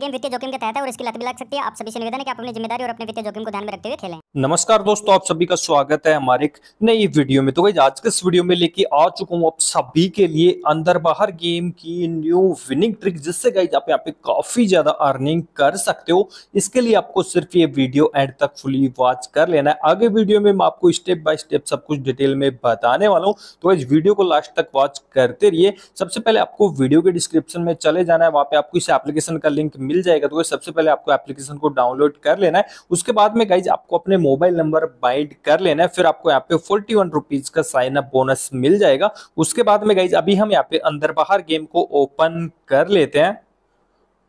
game वित्तीय जोखिम के तहत है और इसकी लत भी लग सकती है आप सभी से निवेदन है कि आप अपनी जिम्मेदारी और अपने वित्तीय जोखिम को ध्यान में रखते हुए खेलें नमस्कार दोस्तों आप सभी का स्वागत है हमारे एक नई वीडियो में तो भाई आज के इस वीडियो में लेके आ चुका हूँ आप सभी के लिए अंदर बाहर गेम की न्यू विनिंग ट्रिक जिससे गाइज आप यहाँ पे काफी ज्यादा अर्निंग कर सकते हो इसके लिए आपको सिर्फ ये वीडियो एंड तक फुली वॉच कर लेना है आगे वीडियो में मैं आपको स्टेप बाय स्टेप सब कुछ डिटेल में बताने वाला हूँ तो इस वीडियो को लास्ट तक वॉच करते रहिए सबसे पहले आपको वीडियो के डिस्क्रिप्शन में चले जाना है वहां पे आपको इस एप्लीकेशन का लिंक मिल जाएगा तो सबसे पहले आपको एप्लीकेशन को डाउनलोड कर लेना है उसके बाद में गाइज आपको अपने मोबाइल नंबर बाइड कर लेना है फिर आपको यहाँ पे फोर्टी वन रुपीज का साइन अप बोनस मिल जाएगा उसके बाद में गाइज अभी हम यहाँ पे अंदर बाहर गेम को ओपन कर लेते हैं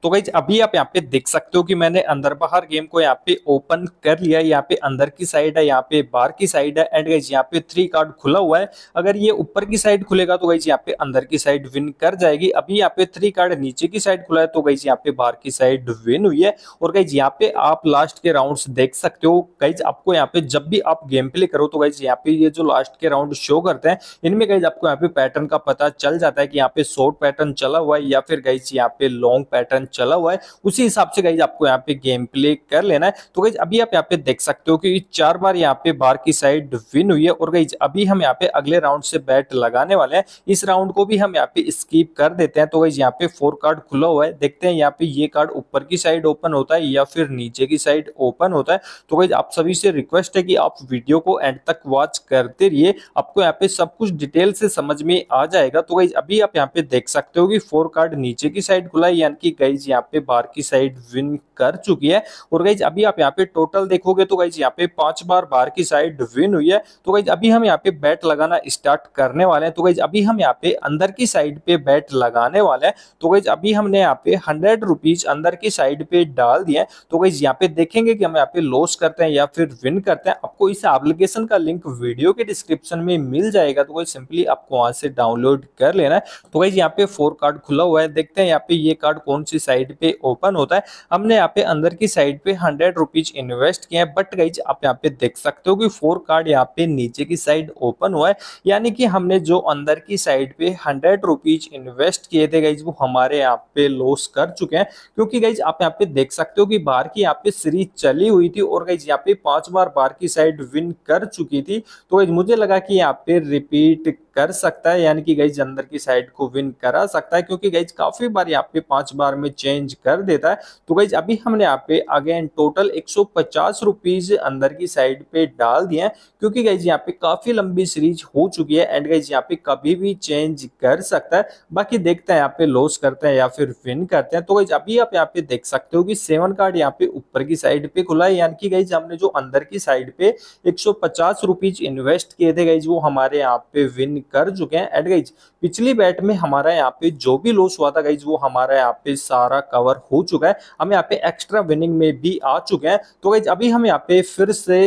तो गाइज अभी आप यहाँ पे देख सकते हो कि मैंने अंदर बाहर गेम को यहाँ पे ओपन कर लिया है यहाँ पे अंदर की साइड है यहाँ पे बाहर की साइड है एंड गाइज यहाँ पे थ्री कार्ड खुला हुआ है अगर ये ऊपर की साइड खुलेगा तो गाइज यहाँ पे अंदर की साइड विन कर जाएगी अभी यहाँ पे थ्री कार्ड नीचे की साइड खुला है तो गाइज यहाँ पे बाहर की साइड विन हुई है और गाइज यहाँ पे आप लास्ट के राउंड देख सकते हो गाइज आपको यहाँ पे जब भी आप गेम प्ले करो तो गाइज यहाँ पे ये जो लास्ट के राउंड शो करते हैं इनमें गाइज आपको यहाँ पे पैटर्न का पता चल जाता है कि यहाँ पे शॉर्ट पैटर्न चला हुआ है या फिर गाइज यहाँ पे लॉन्ग पैटर्न चला हुआ है उसी हिसाब से गाइज आपको यहाँ पे गेम प्ले कर लेना है तो गाइज अभी आप यहाँ पे देख सकते हो कि चार बार यहाँ पे बार की साइड विन हुई है और गाइज अभी हम यहाँ पे अगले राउंड से बैट लगाने वाले हैं इस राउंड को भी हम यहाँ पे स्कीप कर देते हैं तो गाइज यहाँ पे फोर कार्ड खुला हुआ है देखते हैं यहाँ पे ये कार्ड ऊपर की साइड ओपन होता है या फिर नीचे की साइड ओपन होता है तो गाइज आप सभी से रिक्वेस्ट है कि आप वीडियो को एंड तक वॉच करते रहिए आपको यहाँ पे सब कुछ डिटेल से समझ में आ जाएगा तो गाइज अभी आप यहाँ पे देख सकते हो कि फोर कार्ड नीचे की साइड खुला है यानी कि गाइज गाइज यहाँ पे बार की साइड विन कर चुकी है और गाइज अभी आप यहाँ पे टोटल देखोगे तो गाइज यहाँ पे पांच बार बार की साइड विन हुई है तो गाइज अभी हम यहाँ पे बैट लगाना स्टार्ट करने वाले हैं तो गाइज अभी हम यहाँ पे अंदर की साइड पे बैट लगाने वाले हैं तो गाइज अभी हमने यहाँ पे हंड्रेड रुपीज अंदर की साइड पे डाल दिए तो गाइज यहाँ पे देखेंगे कि हम यहाँ पे लॉस करते हैं या फिर विन करते हैं आपको इस एप्लीकेशन का लिंक वीडियो के डिस्क्रिप्शन में मिल जाएगा तो गाइज सिंपली आपको वहां से डाउनलोड कर लेना है तो गाइज यहाँ पे फोर कार्ड खुला हुआ है देखते हैं यहाँ पे ये कार्ड कौन सी साइड साइड पे ओपन होता है हमने यहाँ पे अंदर की साइड पे हंड्रेड रुपीज इन्वेस्ट किया है बट गई आप यहाँ पे देख सकते हो कि फोर कार्ड यहाँ पे नीचे की साइड ओपन हुआ है यानी कि हमने जो अंदर की साइड पे हंड्रेड रुपीज इन्वेस्ट किए थे गई वो हमारे यहाँ पे लॉस कर चुके हैं क्योंकि गई आप यहाँ पे देख सकते हो कि बाहर की यहाँ पे सीरीज चली हुई थी और गई यहाँ पे पांच बार बाहर की साइड विन कर चुकी थी तो मुझे लगा कि यहाँ पे रिपीट कर सकता है यानी कि गाइज अंदर की साइड को विन करा सकता है क्योंकि गाइज काफी बार यहाँ पे पांच बार में चेंज कर देता है तो गाइज अभी हमने यहाँ पे अगेन टोटल एक सौ अंदर की साइड पे डाल दिए हैं क्योंकि गाइज यहाँ पे काफी लंबी सीरीज हो चुकी है एंड गाइज यहाँ पे कभी भी चेंज कर सकता है बाकी देखते हैं यहाँ पे लॉस करते हैं या फिर विन करते हैं तो गाइज अभी आप यहाँ पे देख सकते हो कि सेवन कार्ड यहाँ पे ऊपर की साइड पे खुला है यानी कि गाइज हमने जो अंदर की साइड पे एक सौ इन्वेस्ट किए थे गाइज वो हमारे यहाँ पे विन कर चुके हैं एट गाइज पिछली बैट में हमारा यहाँ पे जो भी लॉस हुआ था गाइज वो हमारा यहाँ पे सारा कवर हो चुका है हम यहाँ पे एक्स्ट्रा विनिंग में भी आ चुके हैं तो गाइज अभी हम यहाँ पे फिर से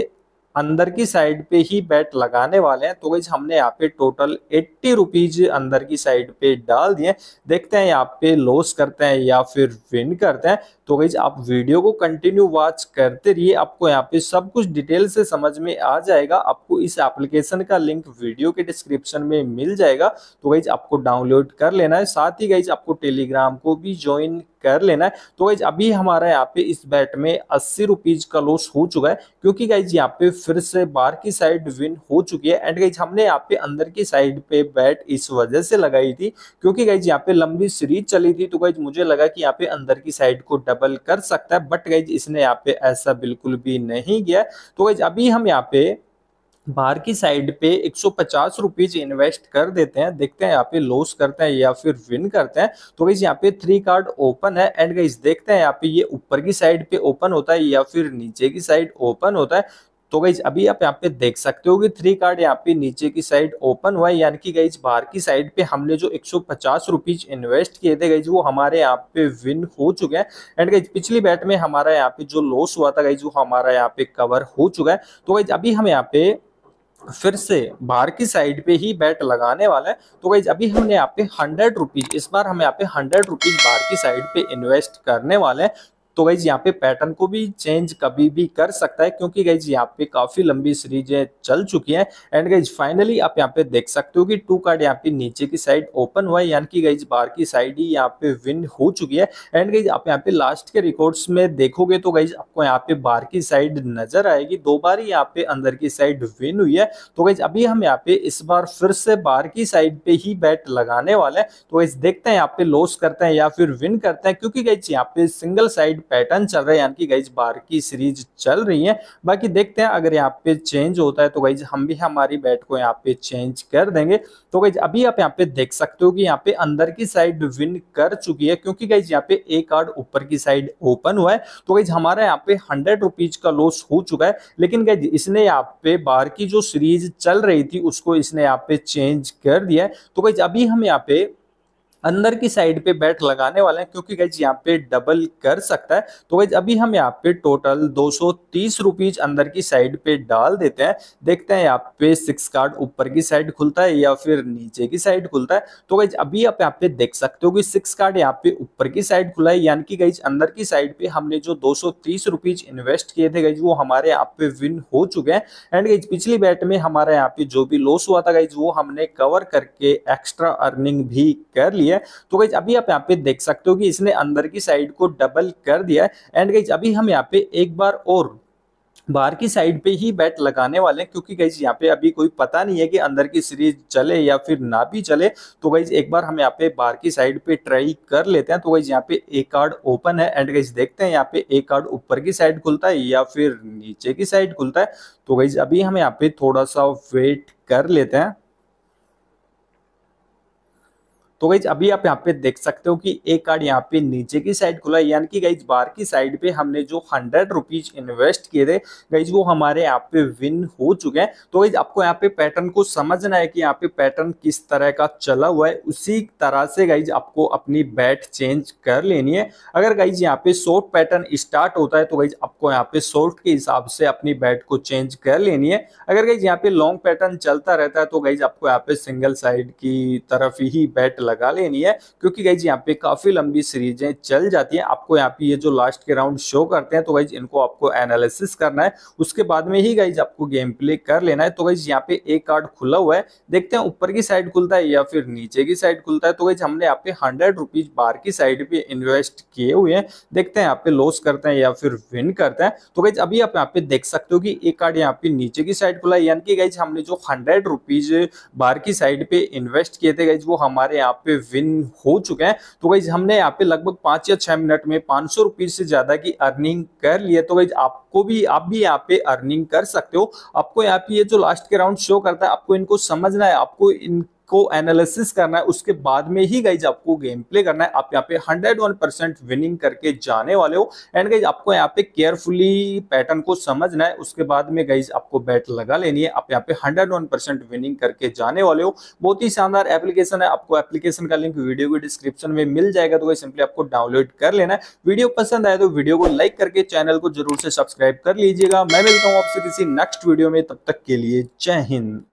अंदर की साइड पे ही बैट लगाने वाले हैं तो गई हमने यहाँ पे टोटल एट्टी रुपीज अंदर की साइड पे डाल दिए देखते हैं यहाँ पे लॉस करते हैं या फिर विन करते हैं तो गई आप वीडियो को कंटिन्यू वॉच करते रहिए आपको यहाँ पे सब कुछ डिटेल से समझ में आ जाएगा आपको इस एप्लीकेशन का लिंक वीडियो के डिस्क्रिप्शन में मिल जाएगा तो गई आपको डाउनलोड कर लेना है साथ ही गई आपको टेलीग्राम को भी ज्वाइन कर लेना है तो गाइज अभी हमारा यहाँ पे इस बैट में अस्सी रुपीज का लॉस हो चुका है क्योंकि गाइज यहाँ पे फिर से बाहर की साइड विन हो चुकी है एंड गाइज हमने यहाँ पे अंदर की साइड पे बैट इस वजह से लगाई थी क्योंकि गाइज यहाँ पे लंबी सीरीज चली थी तो गाइज मुझे लगा कि यहाँ पे अंदर की साइड को डबल कर सकता है बट गाइज इसने यहाँ पे ऐसा बिल्कुल भी नहीं किया तो गाइज अभी हम यहाँ पे बाहर की साइड पे एक सौ इन्वेस्ट कर देते हैं देखते हैं यहाँ पे लॉस करते हैं या फिर विन करते हैं तो गाइज यहाँ पे थ्री कार्ड ओपन है एंड गाइज देखते हैं यहाँ पे ये ऊपर की साइड पे ओपन होता है या फिर नीचे की साइड ओपन होता है तो गई अभी आप यहाँ पे देख सकते हो कि थ्री कार्ड यहाँ पे नीचे की साइड ओपन हुआ है यानी कि गई बाहर की साइड पे हमने जो एक सौ इन्वेस्ट किए थे गई वो हमारे यहाँ पे विन हो चुके हैं एंड गई पिछली बैट में हमारा यहाँ पे जो लॉस हुआ था गई वो हमारा यहाँ पे कवर हो चुका है तो गई अभी हम यहाँ पे फिर से बाहर की साइड पे ही बैट लगाने वाला है तो गई अभी हमने यहाँ पे हंड्रेड रुपीज इस बार हम यहाँ पे हंड्रेड रुपीज बाहर की साइड पे इन्वेस्ट करने वाले हैं तो गाइज यहाँ पे पैटर्न को भी चेंज कभी भी कर सकता है क्योंकि गाइज यहाँ पे काफी लंबी सीरीजें चल चुकी हैं एंड गाइज फाइनली आप यहाँ पे देख सकते हो कि टू कार्ड यहाँ पे नीचे की साइड ओपन हुआ है यानी कि गाइज बार की साइड ही यहाँ पे विन हो चुकी है एंड गाइज आप यहाँ पे लास्ट के रिकॉर्ड्स में देखोगे तो गाइज आपको यहाँ पे बाहर की साइड नजर आएगी दो बार ही यहाँ पे अंदर की साइड विन हुई है तो गाइज अभी हम यहाँ पे इस बार फिर से बाहर की साइड पे ही बैट लगाने वाले हैं तो गाइज देखते हैं यहाँ पे लॉस करते हैं या फिर विन करते हैं क्योंकि गाइज यहाँ पे सिंगल साइड पैटर्न चल रहा है यानी कि गाइज बार की सीरीज चल रही है बाकी देखते हैं अगर यहाँ पे चेंज होता है तो गाइज हम भी हमारी बैट को यहाँ पे चेंज कर देंगे तो गाइज अभी आप यहाँ पे देख सकते हो कि यहाँ पे अंदर की साइड विन कर चुकी है क्योंकि गाइज यहाँ पे एक कार्ड ऊपर की साइड ओपन हुआ है तो गाइज हमारा यहाँ पे हंड्रेड रुपीज का लॉस हो चुका है लेकिन गाइज इसने यहाँ पे बार की जो सीरीज चल रही थी उसको इसने यहाँ पे चेंज कर दिया है तो गाइज अभी हम यहाँ पे अंदर की साइड पे बैट लगाने वाले हैं क्योंकि गैज यहाँ पे डबल कर सकता है तो गैज अभी हम यहाँ पे टोटल दो सौ अंदर की साइड पे डाल देते हैं देखते हैं यहाँ पे सिक्स कार्ड ऊपर की साइड खुलता है या फिर नीचे की साइड खुलता है तो गैज अभी आप यहाँ पे देख सकते हो कि सिक्स कार्ड यहाँ पे ऊपर की साइड खुला है यानी कि गैज अंदर की साइड पे हमने जो दो सौ इन्वेस्ट किए थे गैज वो हमारे यहाँ पे विन हो चुके हैं एंड गैज पिछली बैट में हमारे यहाँ पे जो भी लॉस हुआ था गैज वो हमने कवर करके एक्स्ट्रा अर्निंग भी कर ली रही है तो गई अभी आप यहाँ पे देख सकते हो कि इसने अंदर की साइड को डबल कर दिया है एंड गई अभी हम यहाँ पे एक बार और बाहर की साइड पे ही बैट लगाने वाले हैं क्योंकि गई यहाँ पे अभी कोई पता नहीं है कि अंदर की सीरीज चले या फिर ना भी चले तो गई एक बार हम यहाँ पे बाहर की साइड पे ट्राई कर लेते हैं तो गई यहाँ पे एक कार्ड ओपन है एंड गई देखते हैं यहाँ पे एक कार्ड ऊपर की साइड खुलता है या फिर नीचे की साइड खुलता है तो गई अभी हम यहाँ पे थोड़ा सा वेट कर लेते हैं तो गाइज अभी आप यहाँ पे देख सकते हो कि एक कार्ड यहाँ पे नीचे की साइड खुला है यानी कि गाइज बार की साइड पे हमने जो हंड्रेड रुपीज इन्वेस्ट किए थे गाइज वो हमारे यहाँ पे विन हो चुके हैं तो गाइज आपको यहाँ पे पैटर्न को समझना है कि यहाँ पे पैटर्न किस तरह का चला हुआ है उसी तरह से गाइज आपको अपनी बैट चेंज कर लेनी है अगर गाइज यहाँ पे शॉर्ट पैटर्न स्टार्ट होता है तो गाइज आपको यहाँ पे शॉर्ट के हिसाब से अपनी बैट को चेंज कर लेनी है अगर गाइज यहाँ पे लॉन्ग पैटर्न चलता रहता है तो गाइज आपको यहाँ पे सिंगल साइड की तरफ ही बैट लगा लेनी है क्योंकि गाइज यहाँ पे काफी लंबी सीरीजें चल जाती हैं आपको यहाँ पे ये जो लास्ट के राउंड शो करते हैं तो गाइज इनको आपको एनालिसिस करना है उसके बाद में ही गाइज आपको गेम प्ले कर लेना है तो गाइज यहाँ पे एक कार्ड खुला हुआ है देखते हैं ऊपर की साइड खुलता है या फिर नीचे की साइड खुलता है तो गाइज हमने यहाँ पे हंड्रेड रुपीज बार की साइड पे इन्वेस्ट किए हुए हैं देखते हैं यहाँ पे लॉस करते हैं या फिर विन करते हैं तो गाइज अभी आप यहाँ पे देख सकते हो कि एक कार्ड यहाँ पे नीचे की साइड खुला है यानी कि गाइज हमने जो हंड्रेड रुपीज बार की साइड पे इन्वेस्ट किए थे गाइज वो हमारे यहाँ यहाँ पे विन हो चुके हैं तो गाइज हमने यहाँ पे लगभग पांच या छह मिनट में पांच सौ से ज्यादा की अर्निंग कर लिया तो गाइज आपको भी आप भी यहाँ पे अर्निंग कर सकते हो आपको यहाँ पे ये जो लास्ट के राउंड शो करता है आपको इनको समझना है आपको इन को एनालिसिस करना है उसके बाद में ही गाइज आपको गेम प्ले करना है आप यहाँ पे हंड्रेड वन परसेंट विनिंग करके जाने वाले हो एंड गाइज आपको यहाँ पे केयरफुली पैटर्न को समझना है उसके बाद में गाइज आपको बैट लगा लेनी है आप यहाँ पे हंड्रेड वन परसेंट विनिंग करके जाने वाले हो बहुत ही शानदार एप्लीकेशन है आपको एप्लीकेशन का लिंक वीडियो के डिस्क्रिप्शन में मिल जाएगा तो सिंपली आपको डाउनलोड कर लेना है वीडियो पसंद आए तो वीडियो को लाइक करके चैनल को जरूर से सब्सक्राइब कर लीजिएगा मैं मिलता हूँ आपसे किसी नेक्स्ट वीडियो में तब तक के लिए जय हिंद